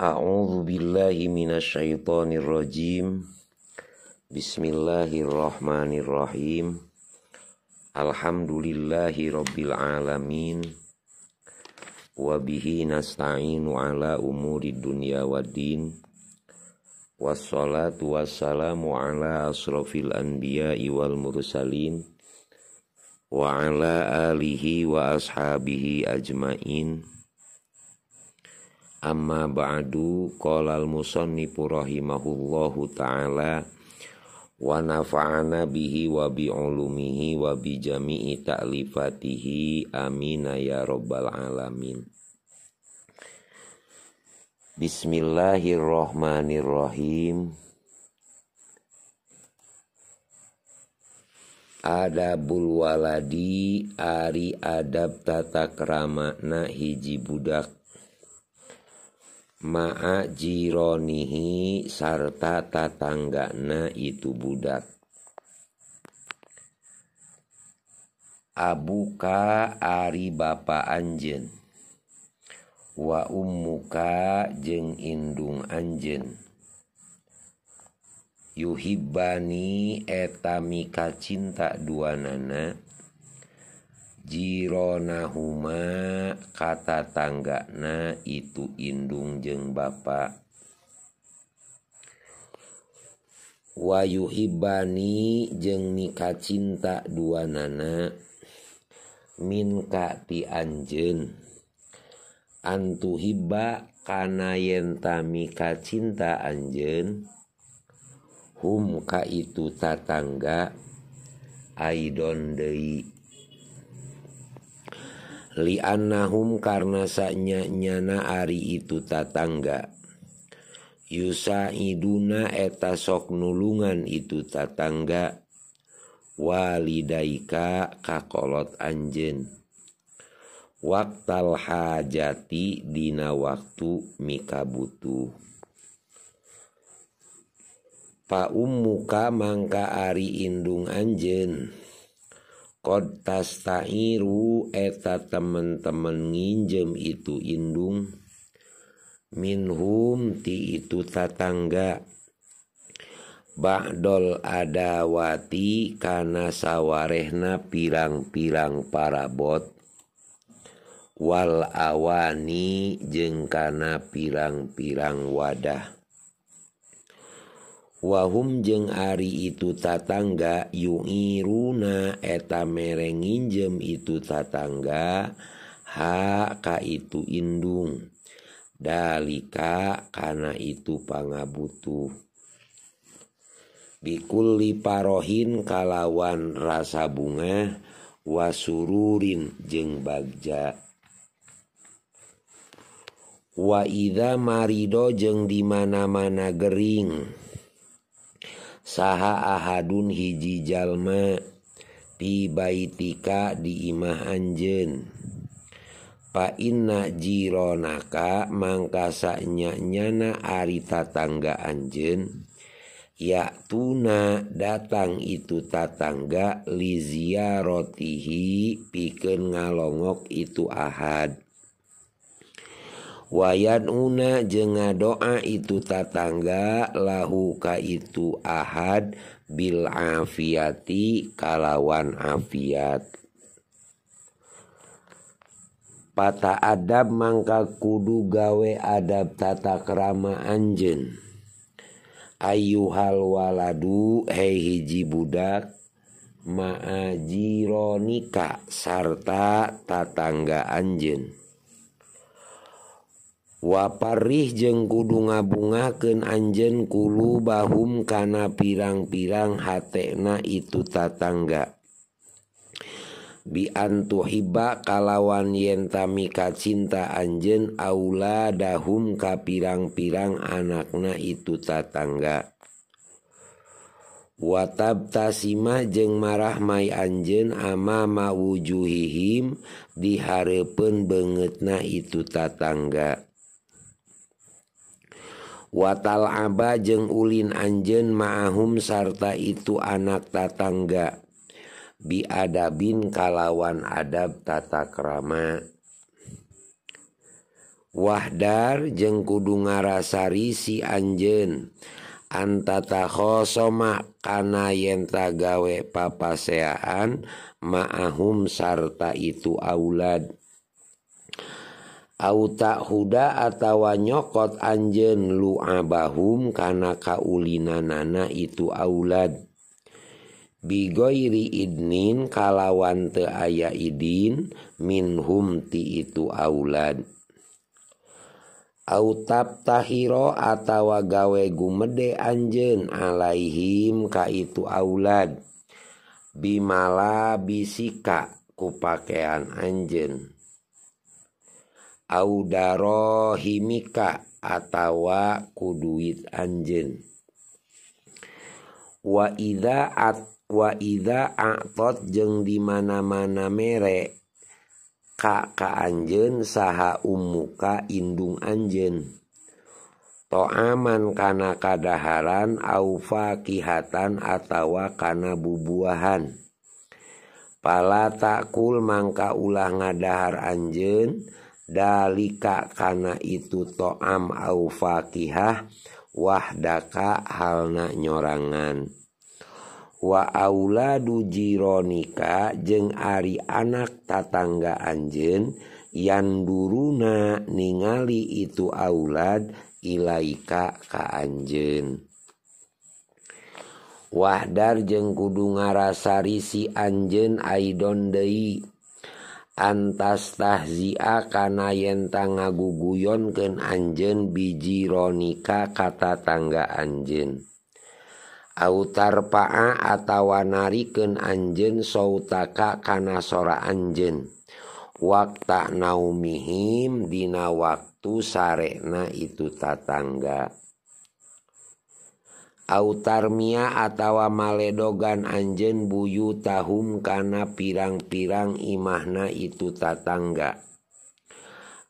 A'udzu billahi minasyaitonir rajim. Bismillahirrahmanirrahim. Alhamdulillahi rabbil alamin. Wa nasta'inu ala umuri dunya waddin. Wassalatu wassalamu ala asrofil anbiya'i wal mursalin wa ala alihi wa ashabihi ajmain. Amma ba'du qolal musannifu rahimahullahu ta'ala wa nafa'ana bihi wa bi ulumihi wa bi jami'i ta'lifatihi amin ya rabbal alamin Bismillahirrahmanirrahim Adabul waladi ari adab tata keramakna hiji budak Ma'ajironihi sarta tatanggana itu budak abuka ari bapa anjen wa ummuka jeng indung anjen yuhibani etamika cinta dua nana Jironahuma kata tangga na itu indung jeng Bapak Wayuhibani jeng nikah cinta dua nana min kati anjen antuhiba kana yenta mika cinta anjen hum ka itu tatangga aidon dei anum karenasnya nyana Ari itu tatangga ysa Iduna eta sok nuulungan itu tatanggawaliidaika kakolot anjen waktuktal hajati dina waktu mika butu Pa muka mangka Ari lindung Anjen. Qad tastairu eta temen-temen nginjem itu indung minhum ti itu tatangga Ba'dol adawati kana sawarehna pirang-pirang parabot wal awani jeng karena pirang-pirang wadah Waum jeng Ari itu tatangga yungiuna eta merengin jem itu tatangga Haka itu inndung Dalikakana itupangga butu. Bikulliparohin kalawan rasa bunga Wasuruin jeng Bagja. Waida maridoho jeng dimana-mana Gering. saha Ahadun hiji Jalma tibatika diimah Anjen Pak Inna jironaka Mangkasanya-nyana ari tat tangga Anjen ya tununa datang itu tatangga Lizia rotihi pikir ngalongok itu Ahadun wayanuna jenga doa itu tatangga lahu ka itu ahad bil afiati kalawan afiat Pata adab mangka kudu gawe adab tata kerama anjen Ayuhal waladu hei hiji budak Ma'ajironika sarta tatangga anjen Waparih jeung kudu nga bungaken anjen kulu bahum kana pirang-pirang hatek na itu tatangga. Biantantohiba kalawan yen tamika cinta anjen A dahum ka pirang-pirarang anak na itu tatangga. Watab tasima jeung marahmai anjen ama mauwujuhihim diharepen bangetna itu tatangga. watalah jeung ulin anjen maahhum sarta itu anak tatangga biada bin kalawanabb Takramawahdar jeung kudu ngarasari si Anjen antatakhoso makan ynta gawe papaseaan maahum sarta itu aulad diwawancara Auta huda atawa nyokot anjen lu abahum kana kanan nana itu ad. Biggoiriidnin kalawan teay idin minhumti itu ad. Autatahiro atawa gawegu mede anjen Alaihim ka itu ad. Bima bisika kupakean anjen. himika atawa kuduit anjen wa ida at wa ida atot jeng di mana mana mere kak ka anjen saha umuka indung anjen toaman kana kadaharan au kihatan atawa kana bubuahan pala takul mangka ulah ngadahar anjen kakana itu toam a faihahwahdaka halna nyoorangan wa A dujironika jeung Ari anakak tatangga Anjenyanduruna ningali itu aulad ilaika kaanjenwahdar jeung kudu ngarasari si Anjen I doni diwawancara Antatahzia kanaen tanga guguyon ken anjen biji Ronika kata tangga anjen. Autarpaa atawa nari ken anjen sauuta kanaasorara anjen Wak tak naumihim dinana waktu sarena itu ta tangga. Autarmia atawa Maldogan Anjen buyu tahu kana pirang-pirang imahna itu tatangga.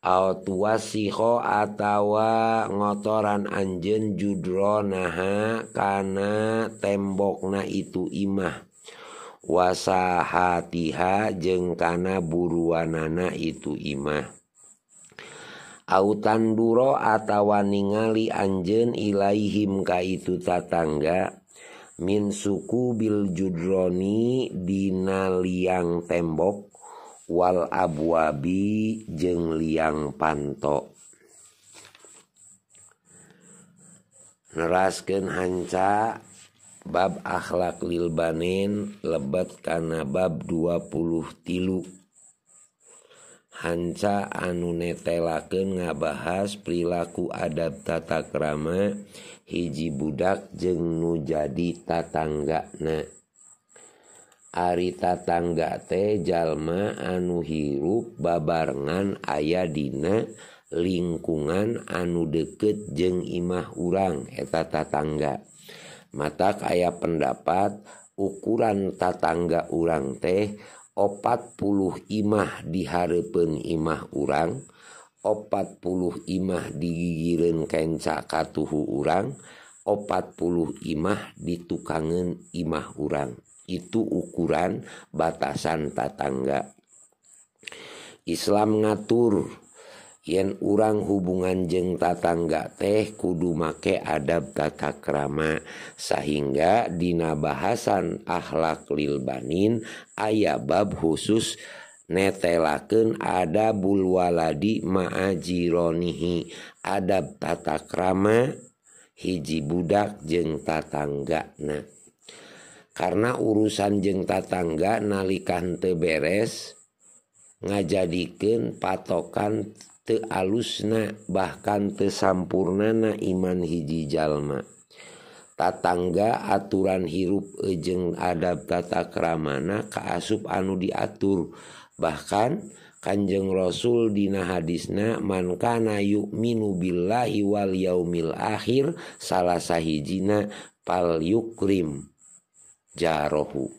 Au tuaho atawa ngotoran Anjejuddro naha kana tembok na itu imah Washatiha jeng kana burwanana itu imah. tandurro atawa ningali Anjen Iaihim kaitu tattangga min Suku Biljudroni Dina Liang tembokwal abuabi jeng Liang pantok neasken hanca bab akhlak lilbanin lebat kan nabab 20 Anca anu neteke ngabahas perilaku adapttataramama hiji budak jengnu jadi tatangga na ari tatanggate jalma anu hirup babangan aya dina lingkungan anu deket jeng imah urang heta tatangga mata aya pendapat ukuran tatangga urang teh opat puluh imah harapan imah orang, opat puluh imah digigiren kenca katuhu orang opat puluh imah ditukangen imah orang, itu ukuran batasan tatangga Islam ngatur urang hubungan jengtat tangga teh kudu make adab katakrama sehingga Dinambahsan akhlak lilbanin Ay bab khusus netelaken ada bulwaladi majiiroihi adabtatakrama hiji budak jengtat tanggana karena urusan jengtat tangga naikan teberes ngajadken patokan te te alusna bahkan te na iman hiji jalma tatangga aturan hirup ejeng adab tata keramana asup anu diatur bahkan Kanjeng Rasul Dina hadisna mankana yuk minu Billahi wal yaumil akhir salah sahijina pal yukrim jarohu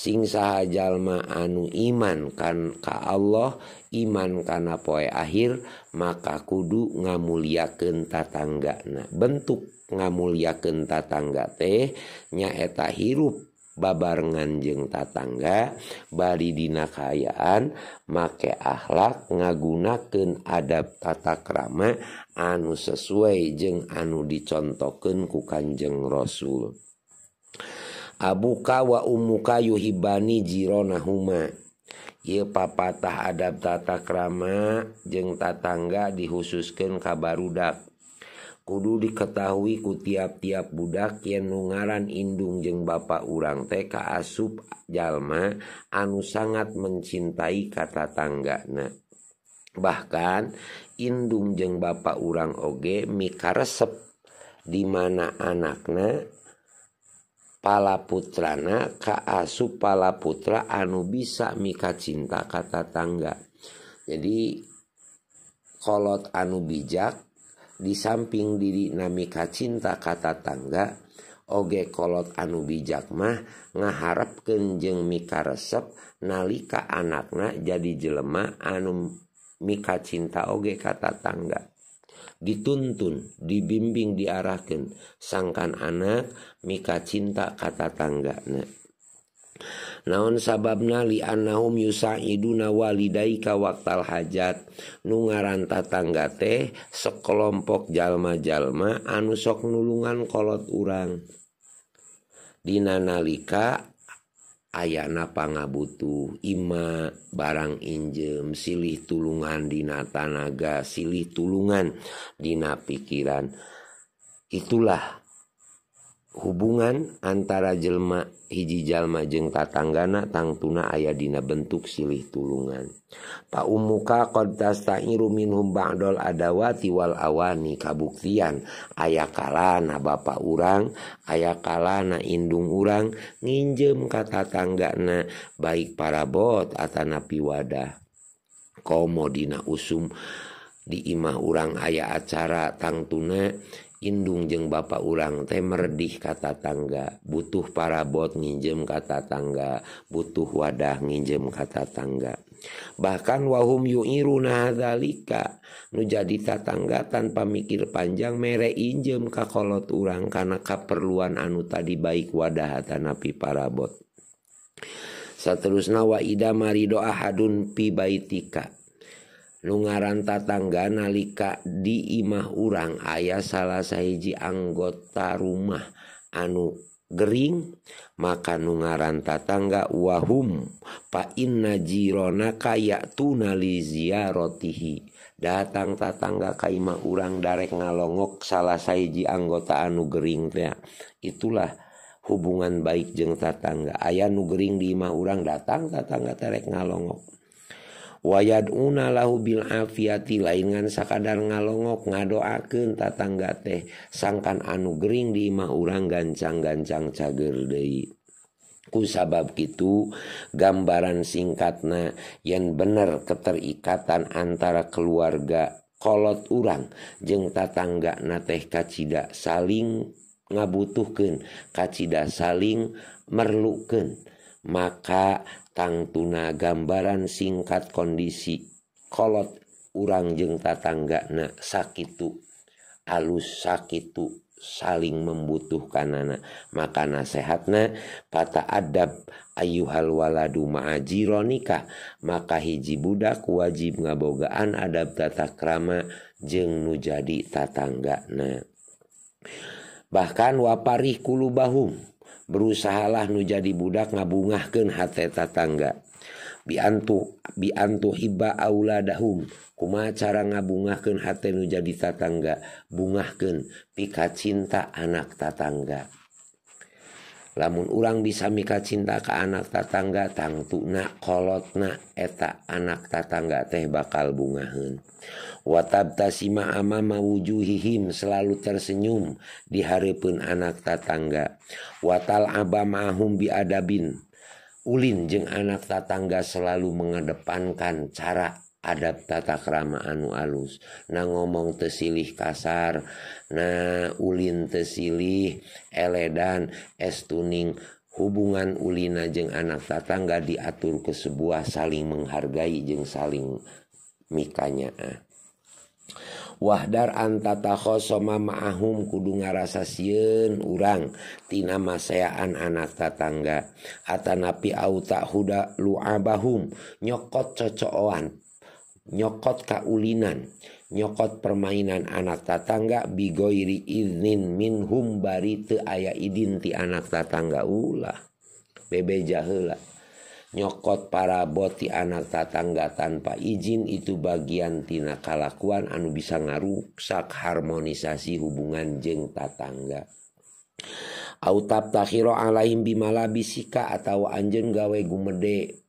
singsaha jalma anu iman kan ka Allah iman kanpoe akhir maka kudu ngamuliaken tatangga na bentuk ngamuliaken tatangga teh nyaeta hirup babangan jeng tatangga bari di kayyaan make akhlak ngagunaken adab tataramama anu sesuai jeng anu dicontoken ku kanjeng rasul Abbuka wa Ummuka yohibani jron nahuma y papatah Taramama jeng tatangga dikhususken kabaruda Kudu diketahui ku tiap-tiap budak yen ngaranndung jeng Bapak urang TK asup jalma anu sangat mencintai kata tangga na B indum jeng ba urang oge mika resep dimana anaknya pala putrana ka asu palaputra anu bisa mika cinta kata tangga jadi kolot anu bijak di samping diri namika cinta kata tangga oge kolot anu bijak mah ngaharap kenjeng mika resep nalika anakna jadi jelema anu mika cinta oge kata tangga dituntun, dibimbing, diarahkan sangkan anak mika cinta kata tangga. Nah. Naon sababna li annahum yusaiduna walidaika waktal hajat nungaran tatangga teh sekelompok jalma-jalma anu sok nulungan kolot urang. Dina nalika Ayna panga butu, ima barang injem, silih tulungan dina tanaga, silih tulungan dina pikiran itulah. huban antara jelma hijijal majeng tatanggana tangtuna aya dina bentuk silihtullungan Pak Ummuka kontas tak Rumin humbakdol adawatiwala awani kabuktian ayakala na ba urang ayakala na inndung urang nginjem katatangga na baik para bot ana napi wadah komodina usum diimah urang aya acara tangtuna ndung jeng Bapak urang tem medih kata tangga butuh para bot ngiinjem kata tangga butuh wadah ngijem kata tangga B waum yzalika Nu jadi tat tangga tanpa mikir panjang merek injem kakolot urang karena kapperluan anu tadi baik wadah tanapi para bot Seterus nawaida mari doa hadun pi baitika. nungaaran tatangga nalika diimah urang Ayah salah saiji anggota rumah Anu Gering maka nungaaran tatanggawahum Pak Innajiona kayak tunnazia rotihi datang tatangga Kaimah urang Darek ngalongok salah saiji anggota Anuge Gering ya itulah hubungan baik jeng tatangga aya nu Gerring dima urang datang tatangga terek ngalongok Wayad una lahu Bil afiati lainansadadar ngalongok ngadoaken tatangga teh sangkan anuring dimah urang gancang-gancang cagerdei. Ku sabab ki gambaran singkatna y bener keteriikatan antara keluarga kolot urang jeng tattangga na teh kacida saling ngabutuhken kacida saling merlukken. maka tangtuna gambaran singkat kondisi kolot urang jeng tatangga sakit sakitu alus sakitu saling membutuhkan anak maka na pata adab ayuhal waladu maajironika maka hiji budak wajib ngabogaan adab tata krama jeng nu jadi na bahkan waparih kulubahum Berusahalah nu jadi budak nga bungaken hatta tangga biantu hiba A dahum, kuma cara ngabungaken hat nu jadi tatangga bungahken pika cinta anak tatangga. lamun urang bisa mika cinta ke anak tatangga tangtunak kolotnak eta anak tatangga teh bakal bungahan bungaun watabtasima ama mawujuhihim selalu tersenyum di hari pun anak tatangga watal aba mahum biadabin ulin jeng anak tatangga selalu mengedepankan cara pta keramaanu aus na ngomong tesilih kasar na Ulin tesih eledan es tuning hubungan ulina jeng anak tatangga diatur ke sebuah saling menghargai jeung salingmikanya. Wahdar Antakhoso mamahum kudungan rasa sien urangtinaaseaan anak tak tangga At napi auta huda lu abahum nyokot cocoan. yokot kaulinan yokot permainan anak tattangga biggoiri inin min hum bari ayaidnti anak tattangga Ula bebe jahela yokot para boti anak tattangga tanpa izin itu bagian tin kalakuan anu bisa ngarukak harmonisasi hubungan jeng tattangga aabtahiro aai bima bisika atau Anjeng gawei gumedek.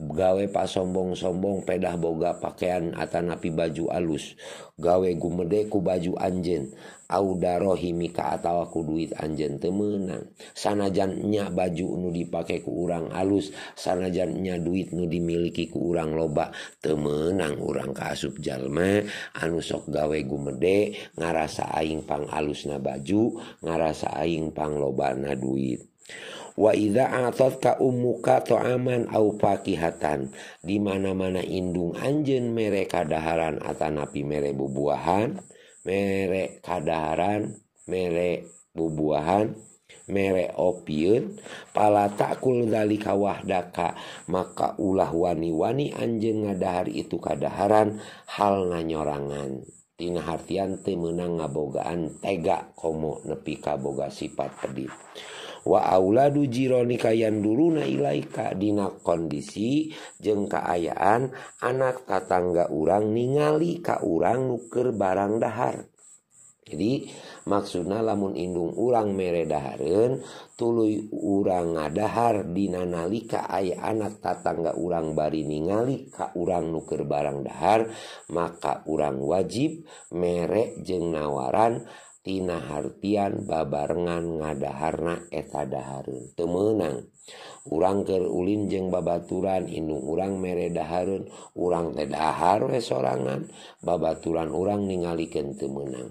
gawe pa sombong-sombong pedah boga pakan ta napi baju alus gawe gu medeku baju anjen Auda rohimi ka atawaku duit anjen temenang sana jannya baju nu dipake ku urang alus sana jannya duit nu dimiliki ku urang loba temenang urang ke asup jalme anusok gawe gu medek ngarasa aing pang alus na baju ngarasa aing pang loba na duit wakamukaaman auihtan dimana-mana lindung Anjng merek kadaharan ta napi merek bubuahan merek kaadaaran merek bubuahan merek opien pala takkulzalikawah daka maka ulah wani-wani anjeng ngadahari itu kadaharan hal nanyorangan tinggal Hartianante menang ngabogaan tegak komo nepi kaboga sifat tadidi waula dujiro nikayan dulu nailaika dina kondisi jeng keayaan anak tat tangga urang ningali ka urang nuker barang dahar jadi maksuna lamunndung urang merearan tulu urang nga dahardinaali kaaya anakak tatangga urang bari ningali ka urang nuker barang dahar maka urang wajib merek jeng nawaran punya Tina Harian babarengan ngadaharna etadaharun temmenang urangker linnjeng babauran hinnu urang meredaharun urang tedahar we soangan babauran orangrang ningali ken temmenang.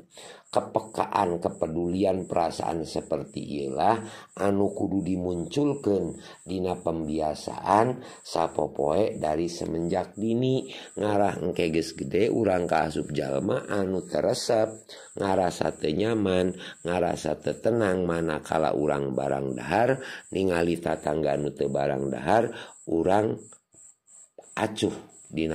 kepekaan-kepedulian perasaan seperti ialah anuukudu dimunculkan Dina pembiasaan sapopoek dari semenjak dini ngarah egkeges gede urang ke asub jalelma anu teresep ngarasasa nyaman nga rasa te tenang manakala urang barang dahar ningali tat tangga nute barang dahar urang acuuh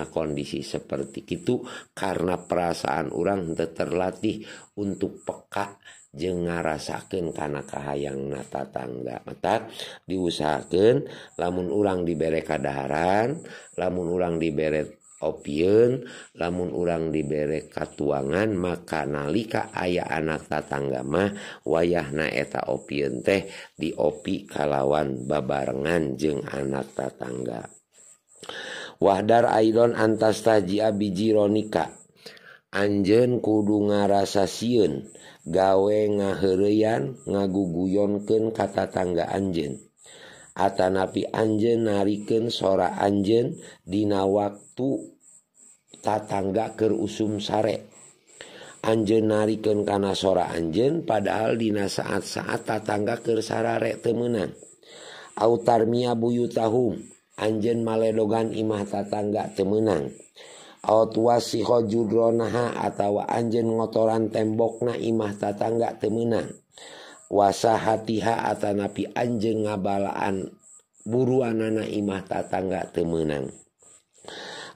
kondisi seperti itu karena perasaan orang ter terlatih untuk peka je nga rasaken karenakahaha yangnata tangga Matar diusahakan lamun ulang di bereadaran lamun ulang di bere opien lamun urang di bere ka tuangan makanalilika ayah-anak tak tangga mah wayah naeta opien teh dipi kalawan babarengan jeng anak tak tangga Quran wadarailon Anastaia bijronika Anjen kudu nga rasa siun gawe ngaherean ngaguguyonken kata tangga Anjen Atana napi anje narikken sora anjendinana waktu tat tangga ke usum sare Anje narikken kana sora Anjen padahal dina saat-saat tatangga ke sarek temenan autarmia buy tahuhum. Anjen maledogan imah tatangga temenang siho judronaha atau anjen ngotoran tembokna imah tatangga temenang wasa hatiha atanapi anjen ngabalaan buruanana imah tatangga temenang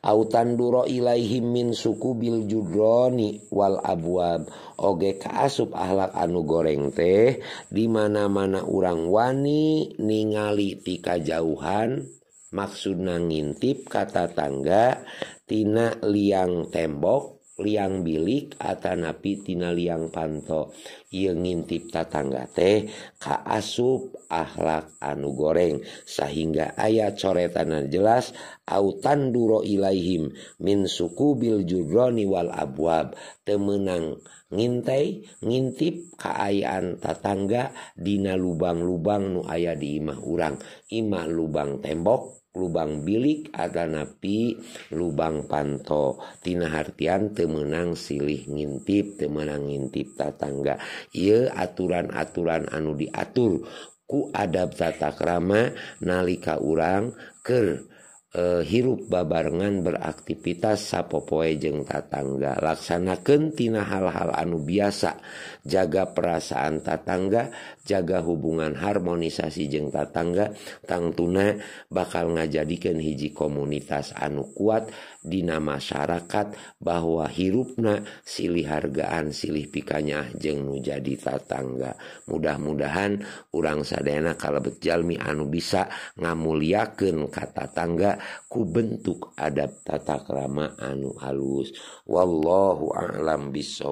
autan duro ilaihim min suku bil judroni wal abuab oge kaasup ahlak anu goreng teh dimana-mana urang wani ningali tika jauhan Maksudang ngintip kata tanggatina liang tembok liang bilik Atanapi tinana liang pantoia ngintiptatatangga teh kaasup akhlak anu goreng sehingga ayaah core tanah jelas autandururo aihim minsuku Bil juroniwal abuab Teenang ngai ngintip keayaan tatangga Dina lubang lubang nu aya di Imah urang Imah lubang tembok lubang bilik ada napi lubang panto Tina Hartian temenang silih ngintip temenang ngintip tatangga ia aturan-aturan anu diatur ku adab tatakrama nalika urang ker Eh, hirup babarengan beraktivitas sapopoe jeng tatangga kentina hal-hal anu biasa jaga perasaan tatangga jaga hubungan harmonisasi jeng tatangga tangtuna bakal ngajadikan hiji komunitas anu kuat Dina masyarakat bahwa hirupna silih hargagaan silih pikannya jeng nu jadi tat tangga mudah mudahudahan urang sadena kalau bejal mi anu bisa ngamuliaken kata tangga kuben adapttata keramaanu halus wallohu alam bis